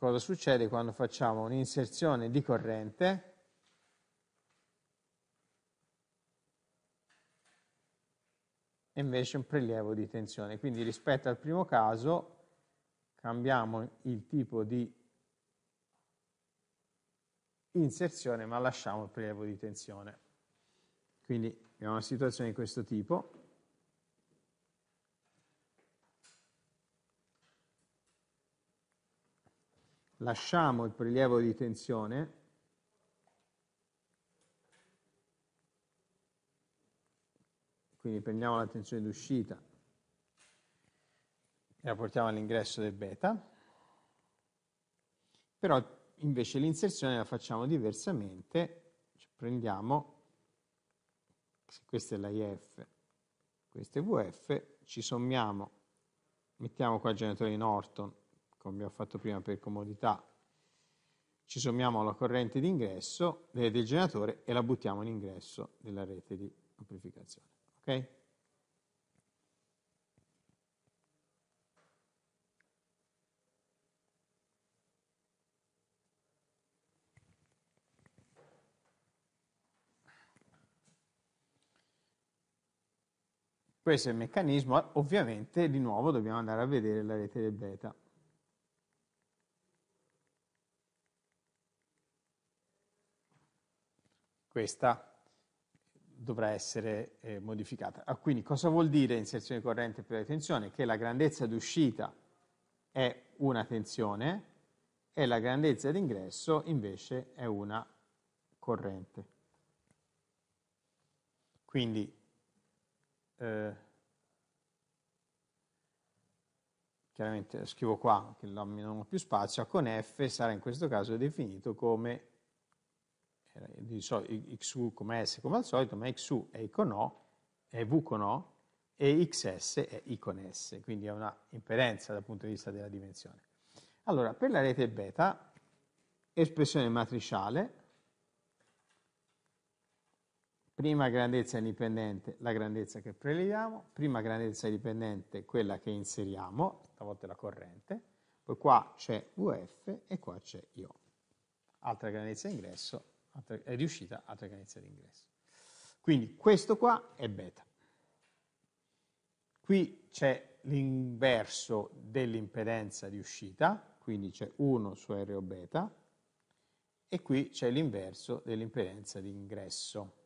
cosa succede quando facciamo un'inserzione di corrente e invece un prelievo di tensione. Quindi rispetto al primo caso cambiamo il tipo di inserzione ma lasciamo il prelievo di tensione. Quindi abbiamo una situazione di questo tipo. lasciamo il prelievo di tensione quindi prendiamo la tensione d'uscita e la portiamo all'ingresso del beta, però invece l'inserzione la facciamo diversamente, cioè prendiamo, questa è la IF, questa è VF, ci sommiamo, mettiamo qua il generatore in Norton come abbiamo fatto prima per comodità, ci sommiamo alla corrente d'ingresso del generatore e la buttiamo in ingresso della rete di amplificazione. Okay? Questo è il meccanismo, ovviamente di nuovo dobbiamo andare a vedere la rete del beta. questa dovrà essere eh, modificata. Ah, quindi cosa vuol dire inserzione corrente per la tensione? Che la grandezza d'uscita è una tensione e la grandezza d'ingresso invece è una corrente. Quindi eh, chiaramente scrivo qua che non ho più spazio, con F sarà in questo caso definito come eh, di solito XU come S come al solito, ma XU è I con O, è V con O e XS è I con S, quindi è una impedenza dal punto di vista della dimensione. Allora, per la rete beta, espressione matriciale, prima grandezza indipendente, la grandezza che preleviamo, prima grandezza indipendente, quella che inseriamo, stavolta la corrente, poi qua c'è UF e qua c'è IO. Altra grandezza ingresso è riuscita a organizzare l'ingresso. Quindi questo qua è beta. Qui c'è l'inverso dell'impedenza di uscita, quindi c'è 1 su RO beta, e qui c'è l'inverso dell'impedenza di ingresso,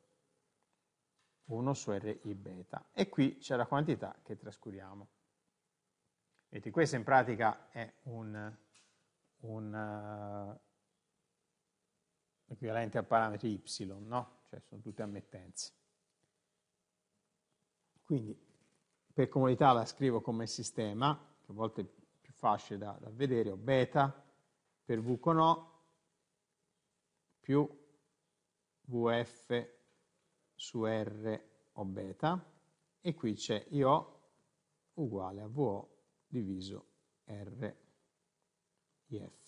1 su RI beta. E qui c'è la quantità che trascuriamo. Vedete, questa in pratica è un, un equivalente a parametri y, no? Cioè sono tutte ammettenze. Quindi per comodità la scrivo come sistema, che a volte è più facile da, da vedere, ho beta per v con o più vf su r o beta e qui c'è io uguale a vo diviso r if.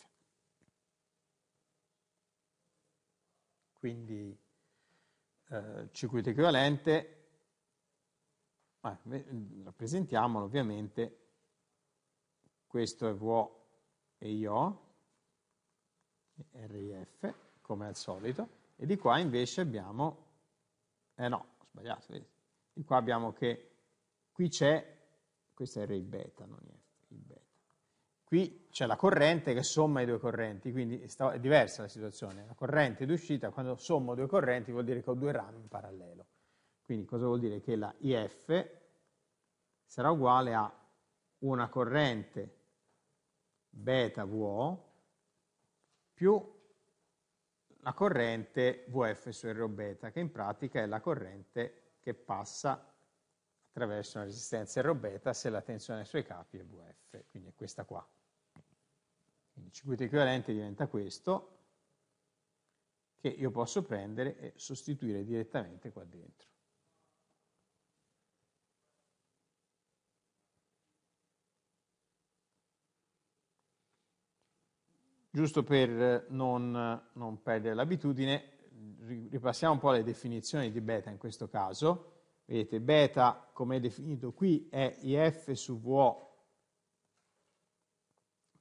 quindi eh, circuito equivalente, eh, ah, rappresentiamolo ovviamente, questo è VO e IO, RIF come al solito, e di qua invece abbiamo, eh no, ho sbagliato, vedete? di qua abbiamo che qui c'è, questo è RI beta, non è il beta Qui c'è la corrente che somma i due correnti, quindi è diversa la situazione. La corrente d'uscita, quando sommo due correnti, vuol dire che ho due rami in parallelo. Quindi cosa vuol dire? Che la IF sarà uguale a una corrente beta VO più la corrente VF su R beta, che in pratica è la corrente che passa attraverso una resistenza R beta se la tensione sui capi è VF, quindi è questa qua. Quindi il circuito equivalente diventa questo, che io posso prendere e sostituire direttamente qua dentro. Giusto per non, non perdere l'abitudine, ripassiamo un po' le definizioni di beta in questo caso. Vedete, beta, come è definito qui, è IF su VO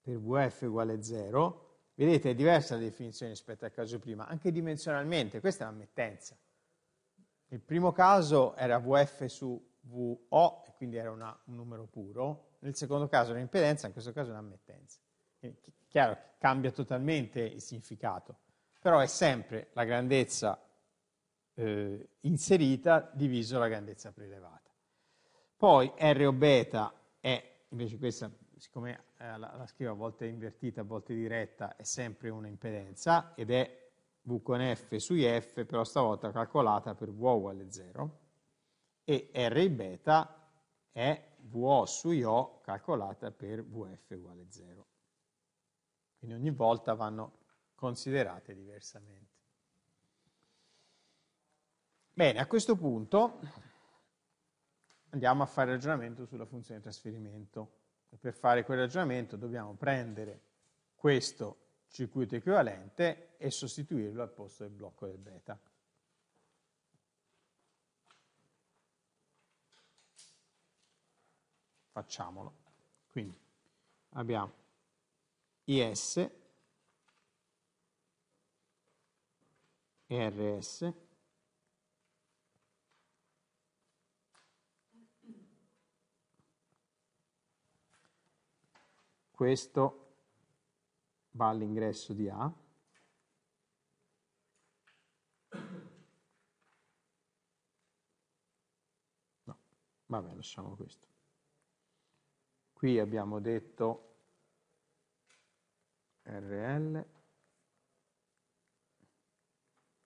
per VF uguale 0, vedete è diversa la definizione rispetto al caso prima, anche dimensionalmente, questa è un'ammettenza. Nel primo caso era VF su VO, e quindi era una, un numero puro, nel secondo caso era impedenza, in questo caso è un'ammettenza. Chiaro, cambia totalmente il significato, però è sempre la grandezza eh, inserita diviso la grandezza prelevata. Poi R o beta è, invece questa siccome eh, la, la, schiva a volte invertita, a volte diretta, è sempre una impedenza ed è V con F su F, però stavolta calcolata per V uguale 0 e R beta è VO su IO calcolata per VF uguale 0. Quindi ogni volta vanno considerate diversamente. Bene, a questo punto andiamo a fare ragionamento sulla funzione di trasferimento per fare quel ragionamento dobbiamo prendere questo circuito equivalente e sostituirlo al posto del blocco del beta. Facciamolo. Quindi abbiamo IS RS Questo va all'ingresso di A. No, vabbè, lasciamo questo. Qui abbiamo detto RL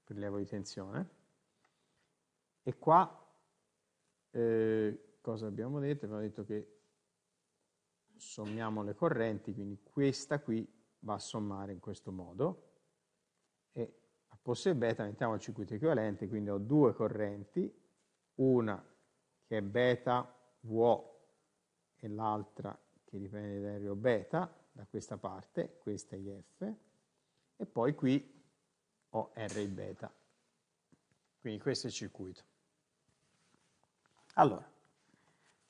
per di tensione e qua eh, cosa abbiamo detto? Abbiamo detto che sommiamo le correnti, quindi questa qui va a sommare in questo modo, e a posto di beta mettiamo il circuito equivalente, quindi ho due correnti, una che è beta vuo e l'altra che dipende da Rio beta, da questa parte, questa è IF, e poi qui ho R beta. Quindi questo è il circuito. Allora,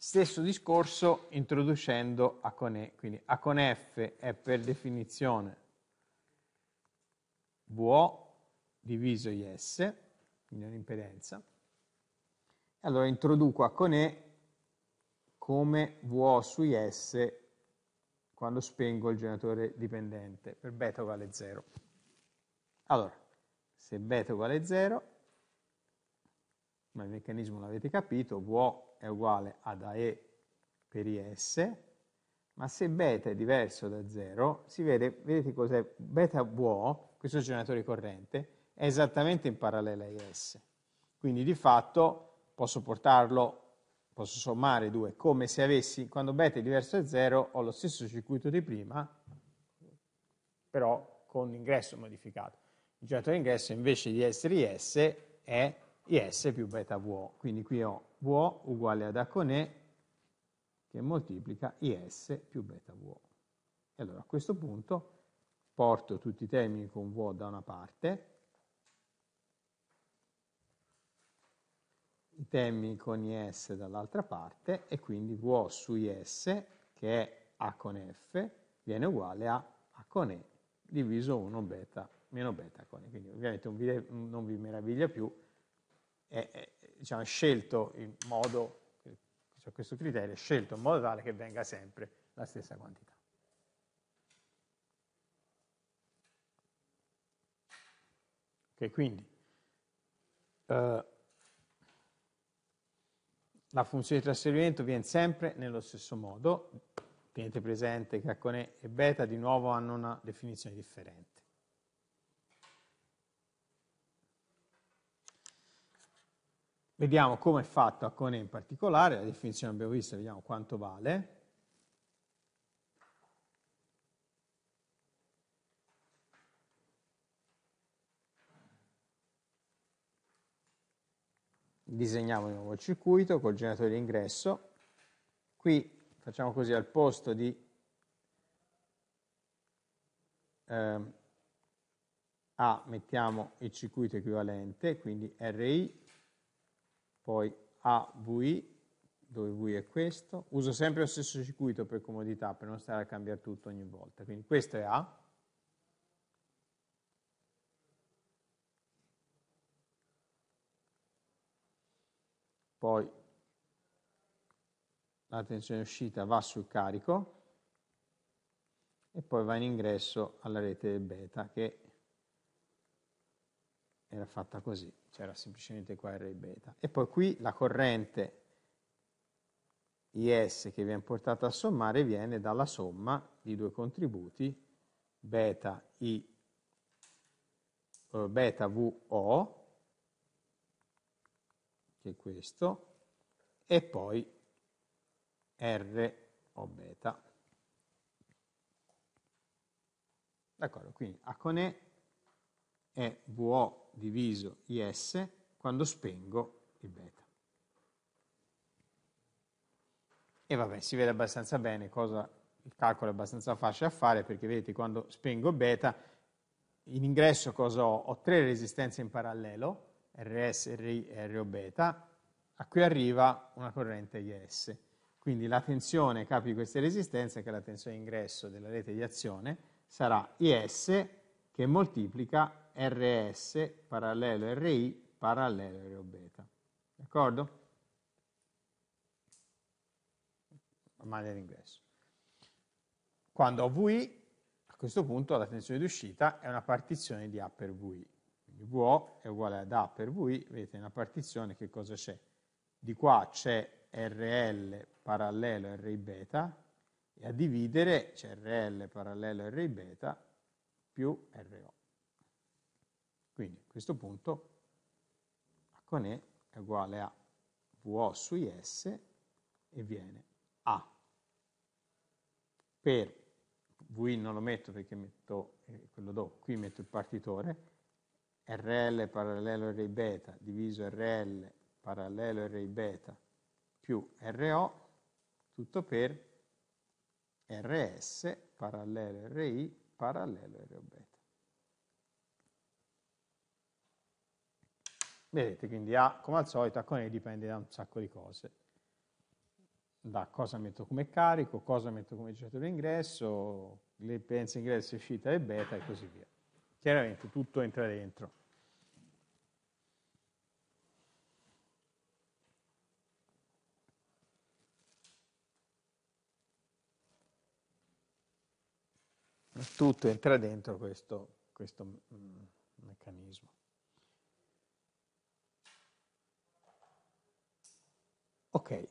Stesso discorso introducendo A con E, quindi A con F è per definizione VO diviso IS, quindi un'impedenza. Allora introduco A con E come VO su IS quando spengo il generatore dipendente, per beta uguale 0. Allora, se beta uguale 0, ma il meccanismo l'avete capito, VO è uguale ad AE per IS, ma se beta è diverso da 0, si vede, vedete cos'è, beta VO, questo generatore corrente, è esattamente in parallela a IS. Quindi di fatto posso portarlo, posso sommare due, come se avessi, quando beta è diverso da 0, ho lo stesso circuito di prima, però con ingresso modificato. Il generatore ingresso invece di essere IS è IS più beta VO. Quindi qui ho VO uguale ad A con E che moltiplica IS più beta VO. E allora a questo punto porto tutti i termini con VO da una parte, i termini con IS dall'altra parte e quindi VO su IS che è A con F viene uguale a A con E diviso 1 beta meno beta con E. Quindi ovviamente non vi meraviglia più è, diciamo, è scelto il modo, cioè questo criterio è scelto in modo tale che venga sempre la stessa quantità. Ok, quindi eh, la funzione di trasferimento viene sempre nello stesso modo, tenete presente che H e beta di nuovo hanno una definizione differente. Vediamo come è fatto a Cone in particolare, la definizione abbiamo visto, vediamo quanto vale. Disegniamo di nuovo il circuito col generatore di ingresso. Qui facciamo così al posto di eh, A mettiamo il circuito equivalente, quindi RI poi AVI, dove V è questo. Uso sempre lo stesso circuito per comodità, per non stare a cambiare tutto ogni volta. Quindi questo è A. Poi la tensione uscita va sul carico e poi va in ingresso alla rete del beta che era fatta così, c'era semplicemente qua R e beta. E poi qui la corrente IS che viene portata a sommare viene dalla somma di due contributi beta I eh, beta VO che è questo e poi R o beta. D'accordo, quindi A con E è VO diviso IS quando spengo il beta. E vabbè, si vede abbastanza bene cosa il calcolo è abbastanza facile a fare perché vedete quando spengo beta in ingresso cosa ho? Ho tre resistenze in parallelo, RS, RI, e RO beta, a cui arriva una corrente IS. Quindi la tensione capi di queste resistenze, che è la tensione ingresso della rete di azione, sarà IS che moltiplica RS parallelo RI parallelo RO beta. D'accordo? Ormai all'ingresso. Quando ho VI, a questo punto la tensione d'uscita è una partizione di A per VI. Quindi VO è uguale ad A per VI, vedete nella partizione che cosa c'è? Di qua c'è RL parallelo RI beta e a dividere c'è RL parallelo RI beta più RO. Quindi a questo punto A con E è uguale a VO su IS e viene A per VI non lo metto perché metto eh, quello dopo, qui metto il partitore, RL parallelo RI beta diviso RL parallelo RI beta più RO, tutto per RS parallelo RI parallelo RO beta. Vedete, quindi A, ah, come al solito, A con E dipende da un sacco di cose. Da cosa metto come carico, cosa metto come generatore ingresso, le pensa ingresso e uscita e beta e così via. Chiaramente tutto entra dentro. tutto entra dentro questo, questo mm, meccanismo. Ok.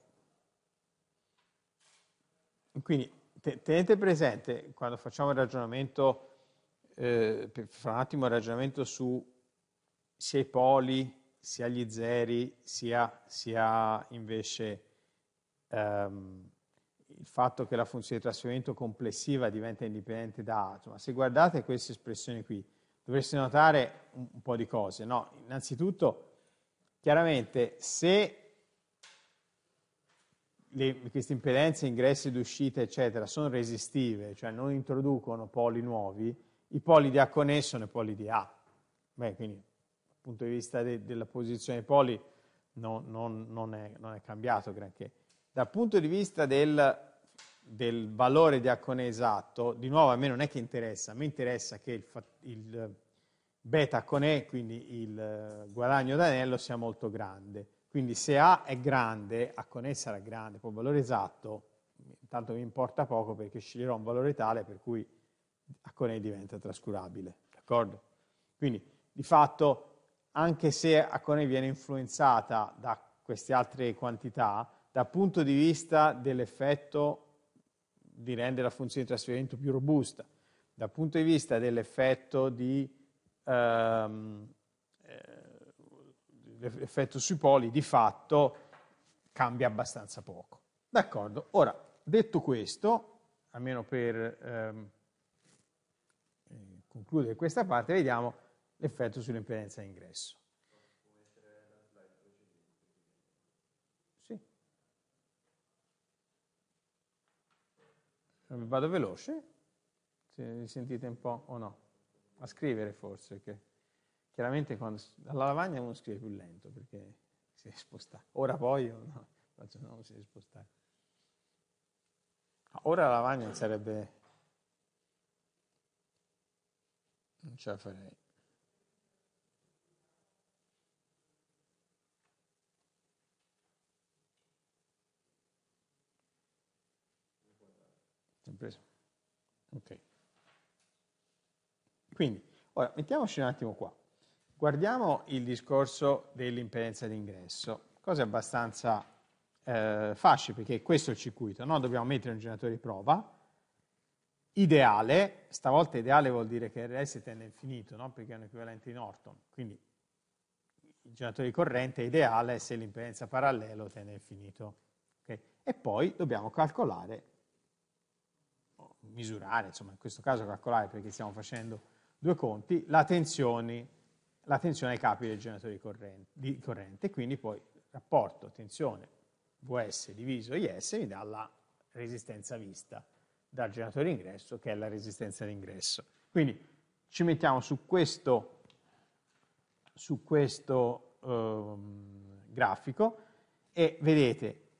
Quindi tenete presente quando facciamo il ragionamento, eh, fra un attimo il ragionamento su sia i poli, sia gli zeri, sia, sia invece ehm, il fatto che la funzione di trasferimento complessiva diventa indipendente da A. Ma se guardate queste espressioni qui, dovreste notare un, un po' di cose. No? Innanzitutto, chiaramente, se le, queste impedenze, ingressi ed uscite, eccetera, sono resistive, cioè non introducono poli nuovi, i poli di A connesso sono i poli di A. Beh, quindi dal punto di vista de, della posizione dei poli non, non, non, è, non, è, cambiato granché. Dal punto di vista del, del, valore di A con esatto, di nuovo a me non è che interessa, a me interessa che il, il beta con E, quindi il guadagno d'anello, sia molto grande quindi se A è grande, A con E sarà grande, poi il valore esatto, intanto mi importa poco perché sceglierò un valore tale per cui A con E diventa trascurabile, d'accordo? Quindi di fatto anche se A con E viene influenzata da queste altre quantità, dal punto di vista dell'effetto di rendere la funzione di trasferimento più robusta, dal punto di vista dell'effetto di ehm, l'effetto sui poli di fatto cambia abbastanza poco. D'accordo, ora detto questo, almeno per ehm, concludere questa parte, vediamo l'effetto sull'impedenza d'ingresso. Vado veloce? Se sentite un po' o no? A scrivere forse che... Chiaramente quando, alla lavagna uno scrive più lento perché si è spostato. Ora poi no, faccio no, si è spostato. Ora la lavagna sarebbe... Non ce la farei. Preso. Ok. Quindi, ora mettiamoci un attimo qua. Guardiamo il discorso dell'impedenza d'ingresso, cosa abbastanza eh, facile perché questo è il circuito, no? dobbiamo mettere un generatore di prova, ideale, stavolta ideale vuol dire che RS tende a infinito, no? perché è un equivalente in Norton, quindi il generatore di corrente è ideale se l'impedenza parallelo tende a infinito. Okay? E poi dobbiamo calcolare, misurare, insomma in questo caso calcolare perché stiamo facendo due conti, la tensione la tensione ai capi del generatore corrente, di corrente, quindi poi rapporto tensione Vs diviso Is mi dà la resistenza vista dal generatore ingresso che è la resistenza d'ingresso. Quindi ci mettiamo su questo, su questo ehm, grafico e vedete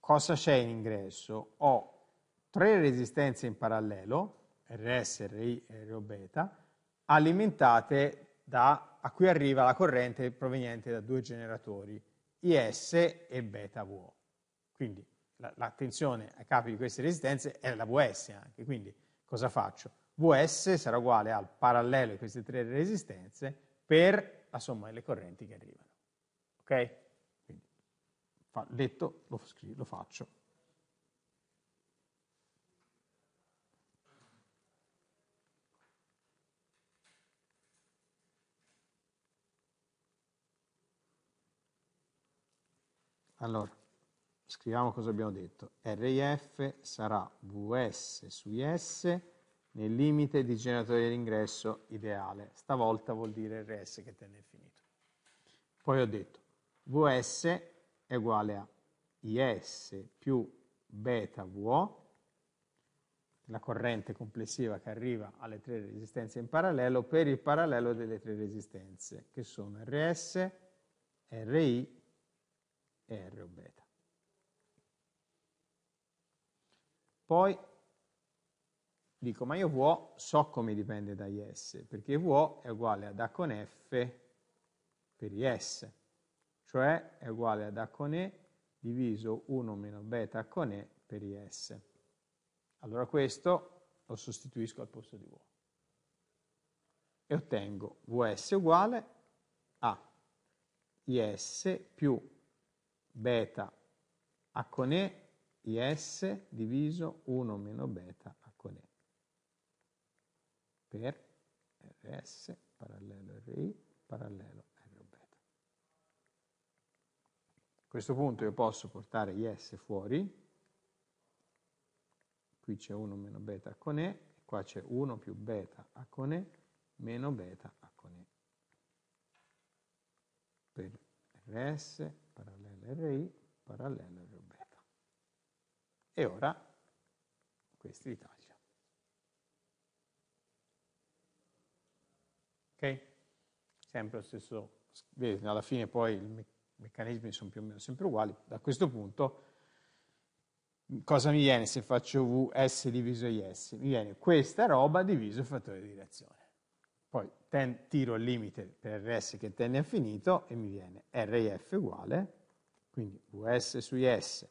cosa c'è in ingresso. Ho tre resistenze in parallelo, Rs, Ri e Rho beta, alimentate da, a cui arriva la corrente proveniente da due generatori, IS e beta VO. Quindi la, la tensione a capo di queste resistenze è la VS anche, quindi cosa faccio? VS sarà uguale al parallelo di queste tre resistenze per la somma delle correnti che arrivano. Ok? Quindi, detto, lo, lo faccio. Allora, scriviamo cosa abbiamo detto. RIF sarà VS su IS nel limite di generatore d'ingresso ideale. Stavolta vuol dire RS che tende infinito. Poi ho detto VS è uguale a IS più beta VO, la corrente complessiva che arriva alle tre resistenze in parallelo, per il parallelo delle tre resistenze, che sono RS, RI R o beta. Poi dico, ma io VO so come dipende da IS, perché VO è uguale ad A con F per IS, cioè è uguale ad A con E diviso 1 meno beta con E per IS. Allora questo lo sostituisco al posto di VO e ottengo VS uguale a IS più beta A con E IS diviso 1 meno beta A con E per RS parallelo RI parallelo R beta. A questo punto io posso portare IS fuori, qui c'è 1 meno beta A con E, qua c'è 1 più beta A con E meno beta A con E per RS RI parallelo R beta. E ora questi li taglio. Ok? Sempre lo stesso, vedete, alla fine poi i meccanismi sono più o meno sempre uguali. Da questo punto cosa mi viene se faccio VS diviso IS? Mi viene questa roba diviso il fattore di reazione. Poi tiro il limite per RS che tende a finito e mi viene RIF uguale quindi Vs su S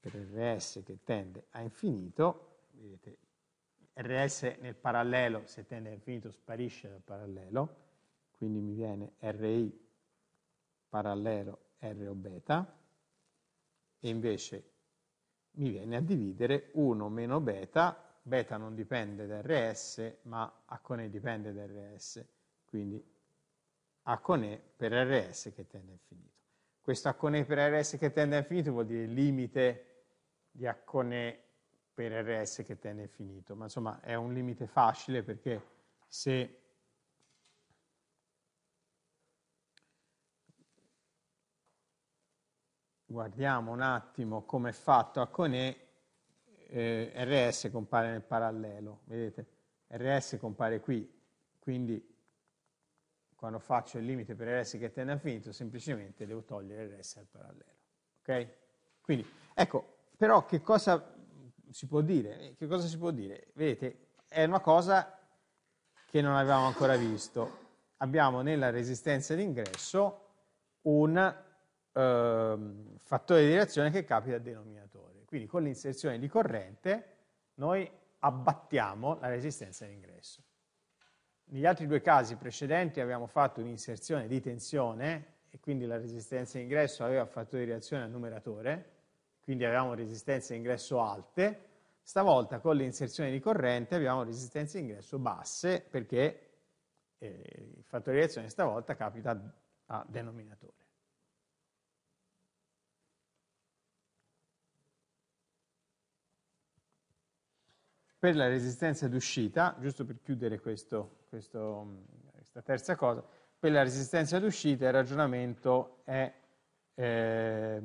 per Rs che tende a infinito, vedete Rs nel parallelo, se tende a infinito sparisce dal parallelo, quindi mi viene Ri parallelo R o beta, e invece mi viene a dividere 1 meno beta, beta non dipende da Rs, ma A con E dipende da Rs, quindi A con E per Rs che tende a infinito. Questo accone per RS che tende a infinito vuol dire limite di accone per RS che tende a infinito, ma insomma è un limite facile perché se guardiamo un attimo come è fatto accone, eh, RS compare nel parallelo, vedete? RS compare qui, quindi quando faccio il limite per RS che tende a infinito, semplicemente devo togliere RS al parallelo. Ok? Quindi, ecco, però che cosa si può dire? Eh, che cosa si può dire? Vedete, è una cosa che non avevamo ancora visto. Abbiamo nella resistenza d'ingresso un eh, fattore di reazione che capita al denominatore. Quindi con l'inserzione di corrente noi abbattiamo la resistenza d'ingresso. Negli altri due casi precedenti abbiamo fatto un'inserzione di tensione e quindi la resistenza ingresso aveva fattore di reazione al numeratore, quindi avevamo resistenze ingresso alte, stavolta con l'inserzione di corrente abbiamo resistenze ingresso basse perché eh, il fattore di reazione stavolta capita a denominatore. per la resistenza d'uscita, giusto per chiudere questo, questo, mm, questa terza cosa, per la resistenza d'uscita il ragionamento è eh,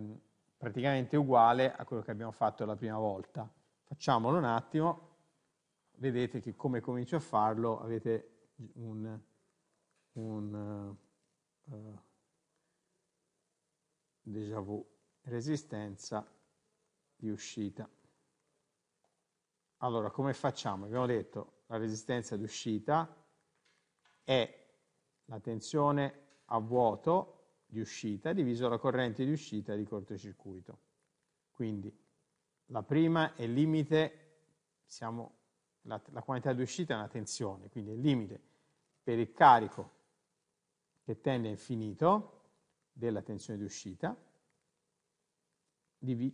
praticamente uguale a quello che abbiamo fatto la prima volta. Facciamolo un attimo, vedete che come comincio a farlo avete un, un uh, déjà vu resistenza di uscita. Allora, come facciamo? Abbiamo detto la resistenza d'uscita è la tensione a vuoto di uscita diviso la corrente di uscita di cortocircuito. Quindi la prima è il limite, siamo, la, la quantità di uscita è una tensione, quindi è il limite per il carico che tende a infinito della tensione di uscita divi,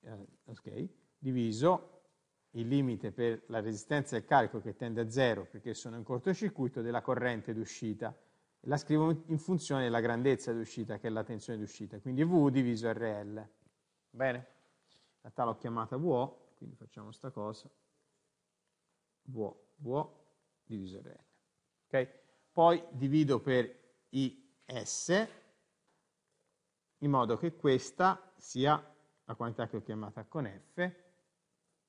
eh, okay, diviso il limite per la resistenza del carico che tende a zero perché sono in cortocircuito della corrente d'uscita. La scrivo in funzione della grandezza d'uscita che è la tensione d'uscita, quindi V diviso RL. Bene, in realtà l'ho chiamata VO, quindi facciamo questa cosa. VO, VO diviso RL. Okay? Poi divido per IS in modo che questa sia la quantità che ho chiamata con F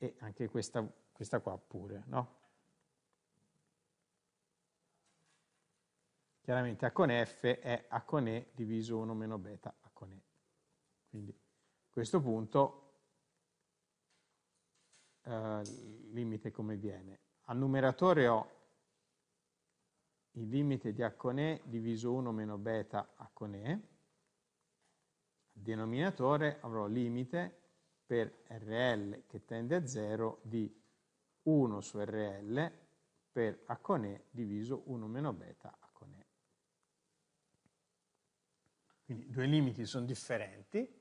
e anche questa, questa qua pure, no? Chiaramente A con F è A con E diviso 1 meno beta A con E. Quindi a questo punto eh, limite come viene? Al numeratore ho il limite di A con E diviso 1 meno beta A con E, al denominatore avrò limite per RL che tende a 0 di 1 su RL per A con E diviso 1 meno beta A con E. Quindi due limiti sono differenti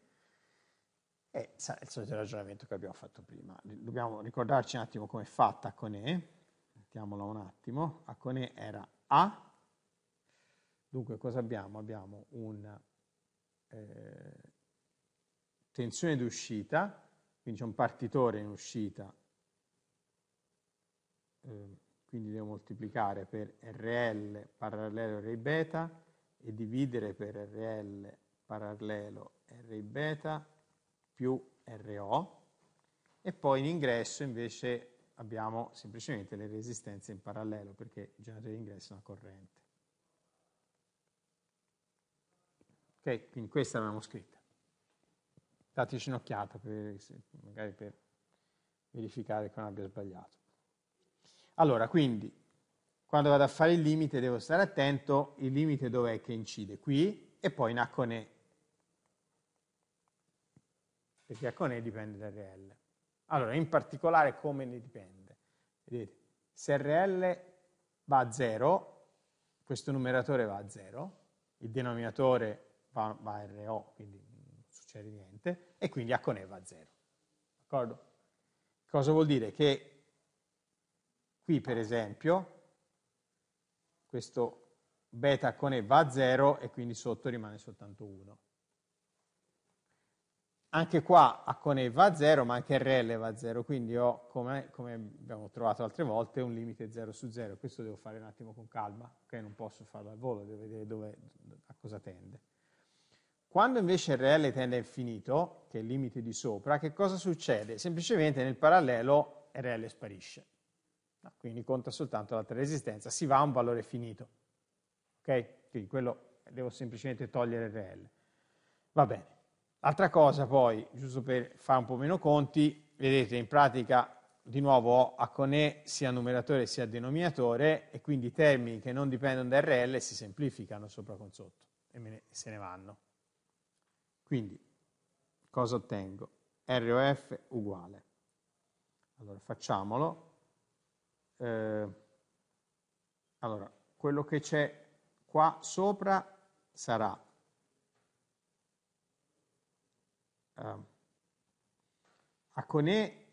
e sarà il solito ragionamento che abbiamo fatto prima. Dobbiamo ricordarci un attimo come è fatta A con E, mettiamola un attimo, A con E era A, dunque cosa abbiamo? Abbiamo un... Eh, tensione d'uscita, quindi c'è un partitore in uscita, ehm, quindi devo moltiplicare per RL parallelo RI beta e dividere per RL parallelo RI beta più RO e poi in ingresso invece abbiamo semplicemente le resistenze in parallelo perché genera l'ingresso una corrente. Ok, quindi questa l'abbiamo scritta dateci un'occhiata per, magari per verificare che non abbia sbagliato. Allora, quindi, quando vado a fare il limite devo stare attento, il limite dov'è che incide? Qui e poi in A con E, perché A con E dipende da RL. Allora, in particolare come ne dipende? Vedete, se RL va a 0, questo numeratore va a 0, il denominatore va, va a RO, quindi succede niente, e quindi A con E va a 0. D'accordo? Cosa vuol dire? Che qui, per esempio, questo beta con E va a 0 e quindi sotto rimane soltanto 1. Anche qua A con E va a 0, ma anche RL va a 0, quindi ho, come, come abbiamo trovato altre volte, un limite 0 su 0. Questo devo fare un attimo con calma, ok? Non posso farlo al volo, devo vedere dove, a cosa tende. Quando invece RL tende a infinito, che è il limite di sopra, che cosa succede? Semplicemente nel parallelo RL sparisce. Ah, quindi conta soltanto l'altra resistenza, si va a un valore finito. Ok? Quindi quello devo semplicemente togliere RL. Va bene. Altra cosa poi, giusto per fare un po' meno conti, vedete in pratica di nuovo ho A con E sia numeratore sia denominatore e quindi i termini che non dipendono da RL si semplificano sopra con sotto e ne, se ne vanno. Quindi, cosa ottengo? ROF uguale. Allora, facciamolo. Eh, allora, quello che c'è qua sopra sarà eh, Acone,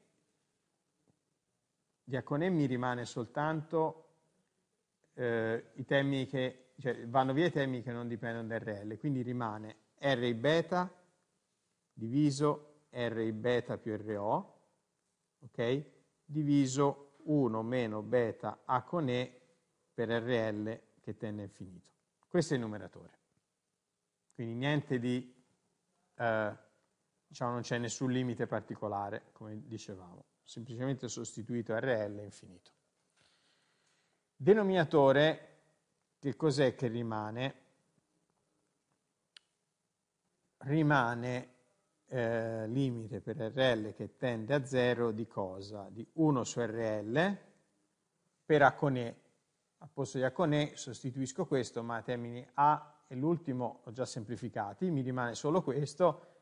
di Acone mi rimane soltanto eh, i temi che, cioè vanno via i temi che non dipendono da RL, quindi rimane RI beta diviso RI beta più RO, ok? Diviso 1 meno beta A con E per RL che tende a infinito. Questo è il numeratore. Quindi niente di, eh, diciamo, non c'è nessun limite particolare, come dicevamo. Semplicemente sostituito RL infinito. Denominatore, che cos'è che rimane? rimane eh, limite per RL che tende a 0 di cosa? Di 1 su RL per A con E. A posto di A con E sostituisco questo, ma termini A e l'ultimo ho già semplificati, mi rimane solo questo.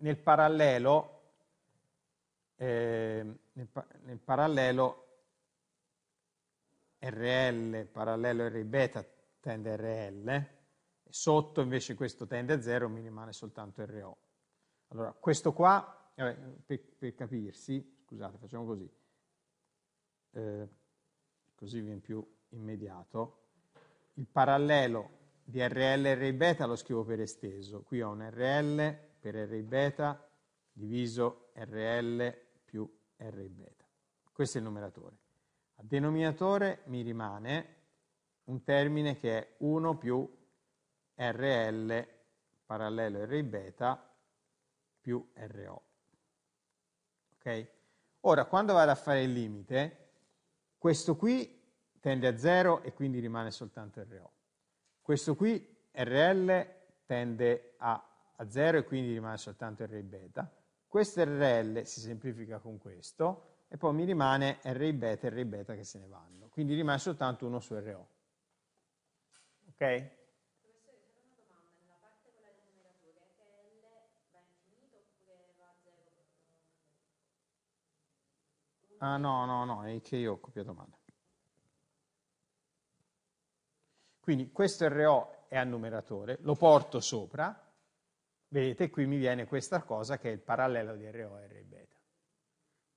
Nel parallelo, eh, nel, nel parallelo RL parallelo R beta tende a RL sotto invece questo tende a zero mi rimane soltanto RO. Allora, questo qua, vabbè, per, per, capirsi, scusate, facciamo così, eh, così viene più immediato, il parallelo di RL e RI beta lo scrivo per esteso, qui ho un RL per RI beta diviso RL più RI beta. Questo è il numeratore. Al denominatore mi rimane un termine che è 1 più RL parallelo RI beta più RO. Ok? Ora, quando vado a fare il limite, questo qui tende a 0 e quindi rimane soltanto RO. Questo qui, RL, tende a, 0 e quindi rimane soltanto RI beta. Questo RL si semplifica con questo e poi mi rimane RI beta e RI beta che se ne vanno. Quindi rimane soltanto 1 su RO. Ok? Ah no, no, no, è che io ho copiato male. Quindi questo RO è al numeratore, lo porto sopra, vedete qui mi viene questa cosa che è il parallelo di RO e R beta.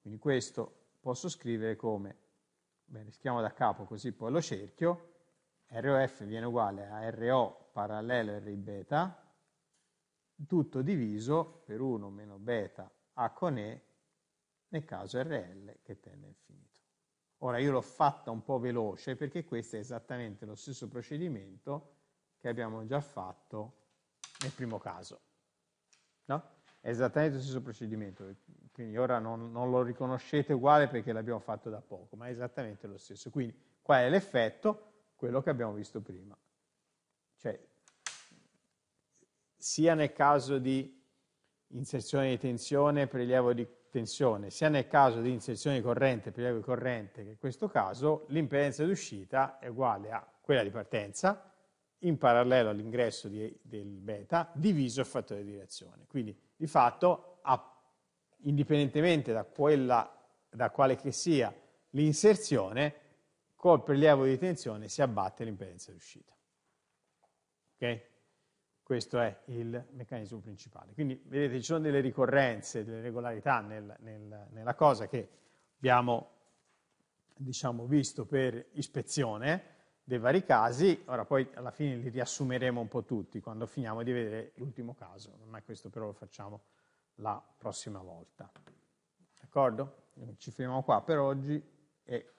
Quindi questo posso scrivere come, beh, rischiamo da capo così poi lo cerchio, ROF viene uguale a RO parallelo R beta, tutto diviso per 1 meno beta A con E nel caso RL che tende a infinito. Ora io l'ho fatta un po' veloce perché questo è esattamente lo stesso procedimento che abbiamo già fatto nel primo caso. No? È esattamente lo stesso procedimento, quindi ora non, non lo riconoscete uguale perché l'abbiamo fatto da poco, ma è esattamente lo stesso. Quindi qual è l'effetto? Quello che abbiamo visto prima. Cioè, sia nel caso di inserzione di tensione, prelievo di tensione, sia nel caso di inserzione di corrente, prelievo di corrente, che in questo caso, l'impedenza d'uscita è uguale a quella di partenza in parallelo all'ingresso del beta diviso il fattore di reazione. Quindi, di fatto, a, indipendentemente da, quella, da quale che sia l'inserzione, col prelievo di tensione si abbatte l'impedenza d'uscita. uscita. Questo è il meccanismo principale. Quindi vedete ci sono delle ricorrenze, delle regolarità nel, nel, nella cosa che abbiamo diciamo, visto per ispezione dei vari casi, ora poi alla fine li riassumeremo un po' tutti quando finiamo di vedere l'ultimo caso, ma questo però lo facciamo la prossima volta. D'accordo? Ci fermiamo qua per oggi e